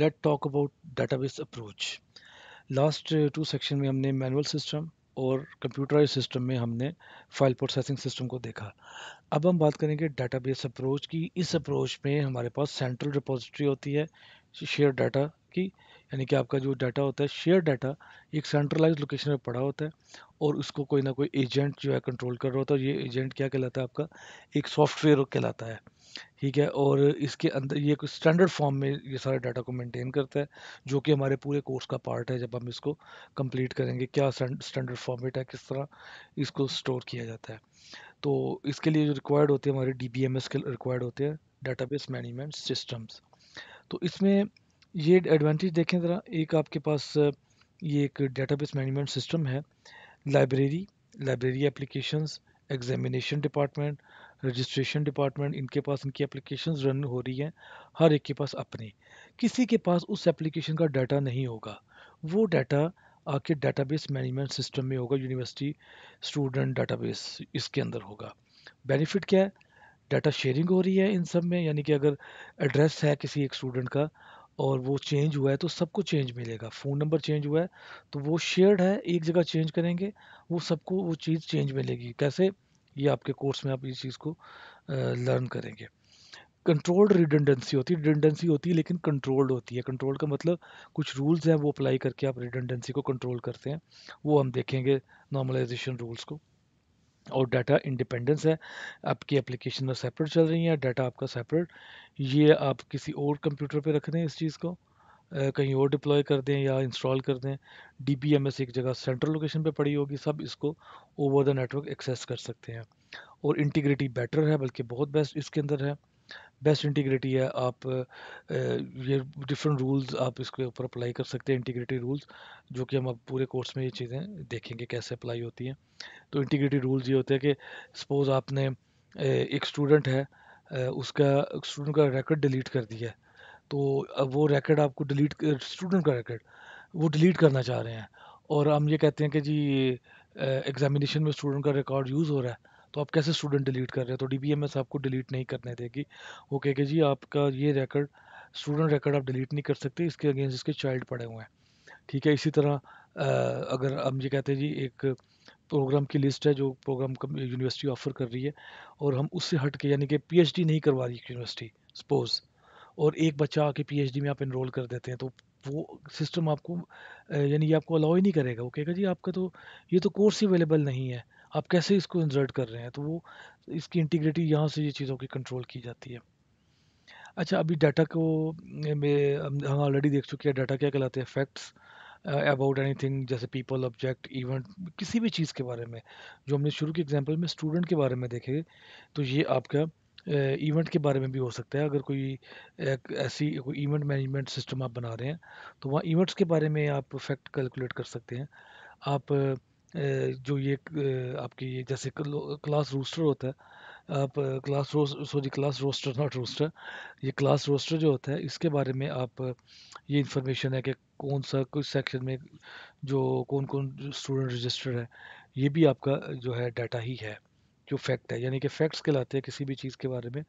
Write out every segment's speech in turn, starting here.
Late talk about database approach last two section में हमने manual system और computerise system में हमने फाइल प्रोसेसिंग सिस्टम को देखा अब हम बात करेंगे डाटाबेस अप्रोच की इस अप्रोच में हमारे पास सेंट्रल रिपोजिटरी होती है शेयर डाटा की यानी कि आपका जो डाटा होता है शेयर डाटा एक सेंट्रलाइज लोकेशन में पड़ा होता है और उसको कोई ना कोई एजेंट जो है कंट्रोल कर रहा होता है ये एजेंट क्या कहलाता है आपका एक सॉफ्टवेयर कहलाता है ठीक है और इसके अंदर ये एक स्टैंडर्ड फॉर्म में ये सारे डाटा को मेंटेन करता है जो कि हमारे पूरे कोर्स का पार्ट है जब हम इसको कंप्लीट करेंगे क्या स्टैंडर्ड फॉर्मेट है किस तरह इसको स्टोर किया जाता है तो इसके लिए जो रिक्वायर्ड होते हैं हमारे डी के रिक्वायर्ड होते हैं डाटाबेस मैनेजमेंट सिस्टम्स तो इसमें ये एडवांटेज देखें ज़रा एक आपके पास ये एक डाटाबेस मैनेजमेंट सिस्टम है library library applications examination department registration department इनके पास इनकी एप्लीकेशन रन हो रही हैं हर एक के पास अपनी किसी के पास उस एप्लीकेशन का डाटा नहीं होगा वो डाटा आके डाटाबेस मैनेजमेंट सिस्टम में होगा यूनिवर्सिटी स्टूडेंट डाटाबेस इसके अंदर होगा बेनिफिट क्या है डाटा शेयरिंग हो रही है इन सब में यानी कि अगर एड्रेस है किसी एक स्टूडेंट का और वो चेंज हुआ है तो सबको चेंज मिलेगा फ़ोन नंबर चेंज हुआ है तो वो शेयर्ड है एक जगह चेंज करेंगे वो सबको वो चीज़ चेंज मिलेगी कैसे ये आपके कोर्स में आप इस चीज़ को लर्न करेंगे कंट्रोल्ड रिडेंडेंसी होती है रिडेंडेंसी होती है लेकिन कंट्रोल्ड होती है कंट्रोल का मतलब कुछ रूल्स हैं वो अप्लाई करके आप रिडेंडेंसी को कंट्रोल करते हैं वो हम देखेंगे नॉर्मलाइजेशन रूल्स को और डाटा इंडिपेंडेंस है आपकी एप्लीकेशन में सेपरेट चल रही है डाटा आपका सेपरेट ये आप किसी और कंप्यूटर पे रख रहे हैं इस चीज़ को कहीं और डिप्लॉय कर दें या इंस्टॉल कर दें डी एक जगह सेंट्रल लोकेशन पे पड़ी होगी सब इसको ओवर द नेटवर्क एक्सेस कर सकते हैं और इंटीग्रिटी बेटर है बल्कि बहुत बेस्ट इसके अंदर है बेस्ट इंटीग्रिटी है आप ये डिफरेंट रूल्स आप इसके ऊपर अप्लाई कर सकते हैं इंटीग्रिटी रूल्स जो कि हम अब पूरे कोर्स में ये चीज़ें देखेंगे कैसे अप्लाई होती हैं तो इंटीग्रिटी रूल्स ये होते हैं कि सपोज़ आपने एक स्टूडेंट है उसका स्टूडेंट का रिकॉर्ड डिलीट कर दिया है तो अब वो रैकेट आपको डिलीट स्टूडेंट का रैकेट वो डिलीट करना चाह रहे हैं और हम ये कहते हैं कि जी एग्जामिनेशन में स्टूडेंट का रिकॉर्ड यूज़ हो रहा है तो आप कैसे स्टूडेंट डिलीट कर रहे हैं तो डी बी एम एस आपको डिलीट नहीं करने देगी वो कह के जी आपका ये रिकॉर्ड स्टूडेंट रिकॉर्ड आप डिलीट नहीं कर सकते इसके अगेंस्ट इसके चाइल्ड पड़े हुए हैं ठीक है इसी तरह आ, अगर हम ये कहते हैं जी एक प्रोग्राम की लिस्ट है जो प्रोग्राम यूनिवर्सिटी ऑफर कर रही है और हम उससे हट के यानी कि पीएचडी नहीं करवा रही यूनिवर्सिटी सपोज़ और एक बच्चा आके पीएचडी में आप इनरोल कर देते हैं तो वो सिस्टम आपको यानी ये आपको अलाउ ही नहीं करेगा वो कहेगा जी आपका तो ये तो कोर्स ही अवेलेबल नहीं है आप कैसे इसको इंजर्ट कर रहे हैं तो वो इसकी इंटीग्रिटी यहाँ से ये चीज़ों की कंट्रोल की जाती है अच्छा अभी डाटा को हम ऑलरेडी देख चुके हैं डाटा क्या कहलाते हैं फैक्ट्स अबाउट एनी थिंग जैसे पीपल ऑब्जेक्ट इवेंट किसी भी चीज़ के बारे में जो हमने शुरू की एग्जांपल में स्टूडेंट के बारे में देखे तो ये आपका इवेंट के बारे में भी हो सकता है अगर कोई एक ऐसी कोई इवेंट मैनेजमेंट सिस्टम आप बना रहे हैं तो वहाँ इवेंट्स के बारे में आप फैक्ट कैलकुलेट कर सकते हैं आप जो ये आपकी ये जैसे क्लास रोस्टर होता है आप class sorry class roster not roster ये क्लास रोस्टर जो होता है इसके बारे में आप ये इंफॉर्मेशन है कि कौन सा कुछ सेक्शन में जो कौन कौन स्टूडेंट रजिस्टर है ये भी आपका जो है डाटा ही है जो फैक्ट है यानी कि फैक्ट्स कहलाते हैं किसी भी चीज़ के बारे में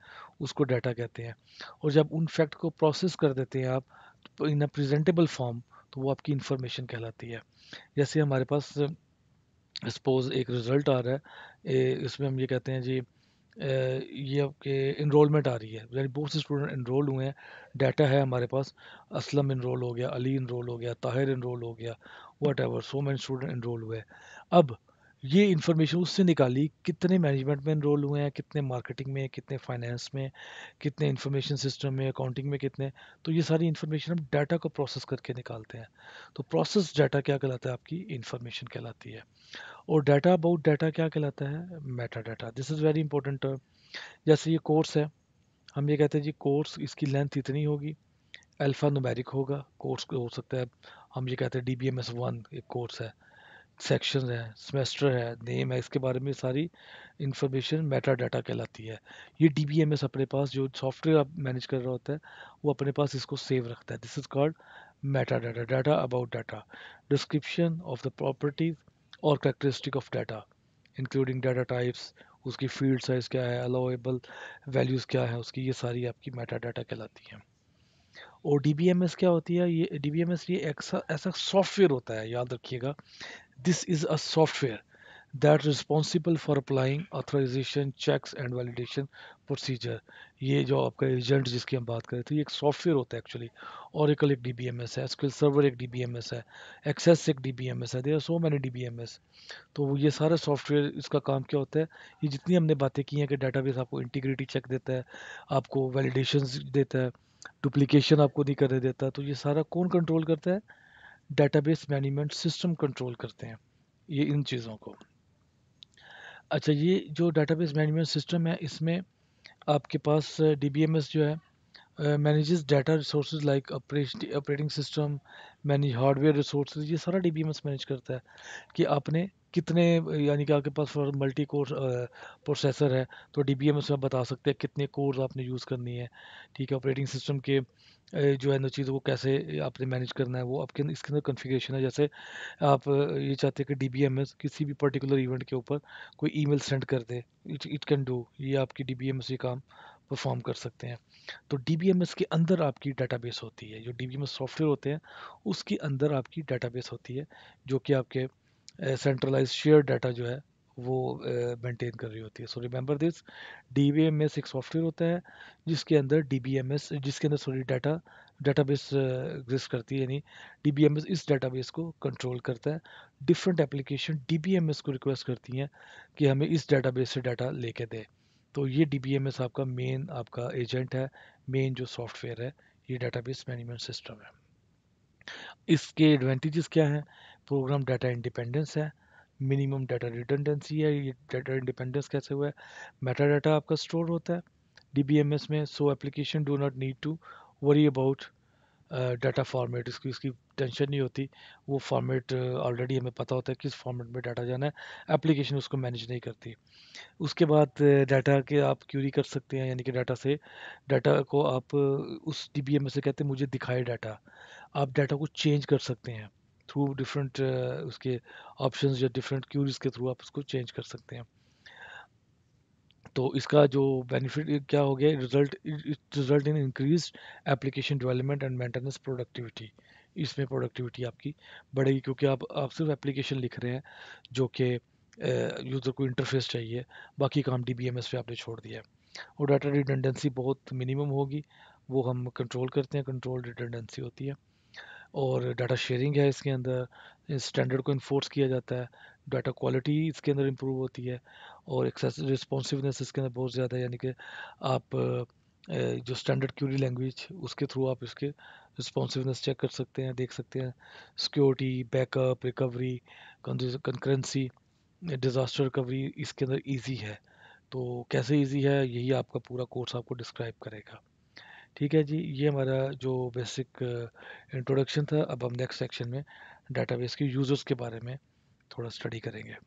उसको डाटा कहते हैं और जब उन फैक्ट को प्रोसेस कर देते हैं आप इन अ प्रजेंटेबल फॉर्म तो वो आपकी इन्फॉर्मेशन कहलाती है जैसे हमारे पास सपोज एक रिज़ल्ट आ रहा है इसमें हम ये कहते हैं जी ये आपके इनरोलमेंट आ रही है यानी बहुत से स्टूडेंट इनरोल हुए हैं डाटा है हमारे पास असलम इनरोल हो गया अली इनरोल हो गया ताहिर इनरोल हो गया whatever so many student enrol हुए अब ये इन्फॉर्मेशन उससे निकाली कितने मैनेजमेंट में इनरोल हुए हैं कितने मार्केटिंग में कितने फाइनेंस में कितने इन्फॉर्मेशन सिस्टम में अकाउंटिंग में कितने तो ये सारी इन्फॉर्मेशन हम डाटा को प्रोसेस करके निकालते हैं तो प्रोसेस डाटा क्या कहलाता है आपकी इन्फॉर्मेशन कहलाती है और डाटा अबाउट डाटा क्या कहलाता है meta data this is very important term जैसे ये कोर्स है हम ये कहते हैं जी कोर्स इसकी लेंथ इतनी होगी अल्फ़ा नुमेरिक होगा कोर्स हो सकता है हम ये कहते हैं D B M S one एक कोर्स है सेक्शन है सेमेस्टर है नेम है इसके बारे में सारी इन्फॉर्मेशन मेटा डाटा कहलाती है ये डी बी एम एस अपने पास जो सॉफ्टवेयर आप मैनेज कर रहा होता है वो अपने पास इसको सेव रखता है this is called meta data data about data description of the properties और characteristic of data including data types उसकी फील्ड साइज क्या है अलाउेबल वैल्यूज़ क्या है उसकी ये सारी आपकी मेटा डाटा कहलाती है और डी क्या होती है ये डी ये ऐसा सॉफ्टवेयर होता है याद रखिएगा This is a software that responsible for applying authorization checks and validation procedure ये जो आपका एजेंट जिसकी हम बात करें तो ये एक सॉफ्टवेयर होता है एक्चुअली Oracle एक डी बी एम एस है SQL सर्वर एक डी बी एम एस है एक्सेस एक डी बी एम एस है there so many D B M S तो ये सारा सॉफ्टवेयर इसका काम क्या होता है ये जितनी हमने बातें की हैं कि डाटा बेस आपको इंटीग्रिटी चेक देता है आपको वैलिडेशन देता है डुप्लीकेशन आपको नहीं करने देता तो ये सारा कौन कंट्रोल करता है डेटाबेस मैनेजमेंट सिस्टम कंट्रोल करते हैं ये इन चीज़ों को अच्छा ये जो डेटाबेस मैनेजमेंट सिस्टम है इसमें आपके पास डी जो है manages data resource like operating system manage hardware resource ये सारा डी मैनेज करता है कि आपने कितने यानी कि आपके पास फॉर मल्टी कोर प्रोसेसर है तो डी बी एम एस में बता सकते हैं कितने कोर्स आपने यूज़ करनी है ठीक है ऑपरेटिंग सिस्टम के जो है ना चीज़ को कैसे आपने मैनेज करना है वो आपके अंदर- इसके अंदर कॉन्फ़िगरेशन है। जैसे आप ये चाहते हैं कि डी किसी भी पर्टिकुलर इवेंट के ऊपर कोई ईमेल सेंड कर दे, इट इट कैन डू ये आपकी डी ये काम परफ़ॉर्म कर सकते हैं। तो डीबीएमएस के अंदर आपकी बेस होती है, जो डीबीएमएस सॉफ्टवेयर होते हैं उसके अंदर आपकी बेस होती है, जो कि आपके सेंट्रलाइज शेयर डाटा जो है वो मेंटेन कर रही होती है so remember this D B M S एक सॉफ्टवेयर होता है जिसके अंदर डी बी एम एस जिसके अंदर sorry data data base exist करती है यानी डी बी एम एस इस डाटा बेस को कंट्रोल करता है different application D B M S को रिक्वेस्ट करती हैं कि हमें इस डाटा बेस से डाटा लेके दे तो ये डी बी एम एस आपका मेन आपका एजेंट है मेन जो सॉफ्टवेयर है ये डाटा बेस मैनेजमेंट सिस्टम है इसके एडवांटेजेस क्या हैं प्रोग्राम डाटा इंडिपेंडेंस है मिनिमम डाटा रिटेंडेंसी है ये डाटा इंडिपेंडेंस कैसे हुआ है मेटा डाटा आपका स्टोर होता है एस में so application do not need to worry about data format इसकी इसकी टेंशन नहीं होती वो फॉर्मेट ऑलरेडी हमें पता होता है किस फॉर्मेट में डाटा जाना है एप्लीकेशन उसको मैनेज नहीं करती उसके बाद डाटा के आप क्यूरी कर सकते हैं यानी कि डाटा से डाटा को आप उस डी से कहते हैं मुझे दिखाए डाटा आप डाटा को चेंज कर सकते हैं थ्रू डिफरेंट uh, उसके ऑप्शंस या डिफरेंट क्यूरीज के थ्रू आप उसको चेंज कर सकते हैं तो इसका जो बेनिफिट क्या हो गया result result in increase application development and maintenance productivity इसमें प्रोडक्टिविटी आपकी बढ़ेगी क्योंकि आप आप सिर्फ एप्लीकेशन लिख रहे हैं जो कि यूज़र को इंटरफेस चाहिए बाकी काम डी बी एम एस पे आपने छोड़ दिया है और डाटा रिटेंडेंसी बहुत मिनिमम होगी वो हम कंट्रोल करते हैं कंट्रोल रिटेंडेंसी होती है और डाटा शेयरिंग है इसके अंदर स्टैंडर्ड को इन्फोर्स किया जाता है डाटा क्वालिटी इसके अंदर इम्प्रूव होती है और एक्सेस रिस्पॉन्सिवनेस इसके अंदर बहुत ज़्यादा है यानी कि आप जो स्टैंडर्ड क्यूरी लैंग्वेज उसके थ्रू आप इसके रिस्पॉन्सिवनेस चेक कर सकते हैं देख सकते हैं security backup recovery concurrency disaster recovery इसके अंदर ईजी है तो कैसे ईजी है यही आपका पूरा कोर्स आपको डिस्क्राइब करेगा ठीक है जी ये हमारा जो बेसिक इंट्रोडक्शन uh, था अब हम नेक्स्ट सेक्शन में डाटाबेस के यूज़र्स के बारे में थोड़ा स्टडी करेंगे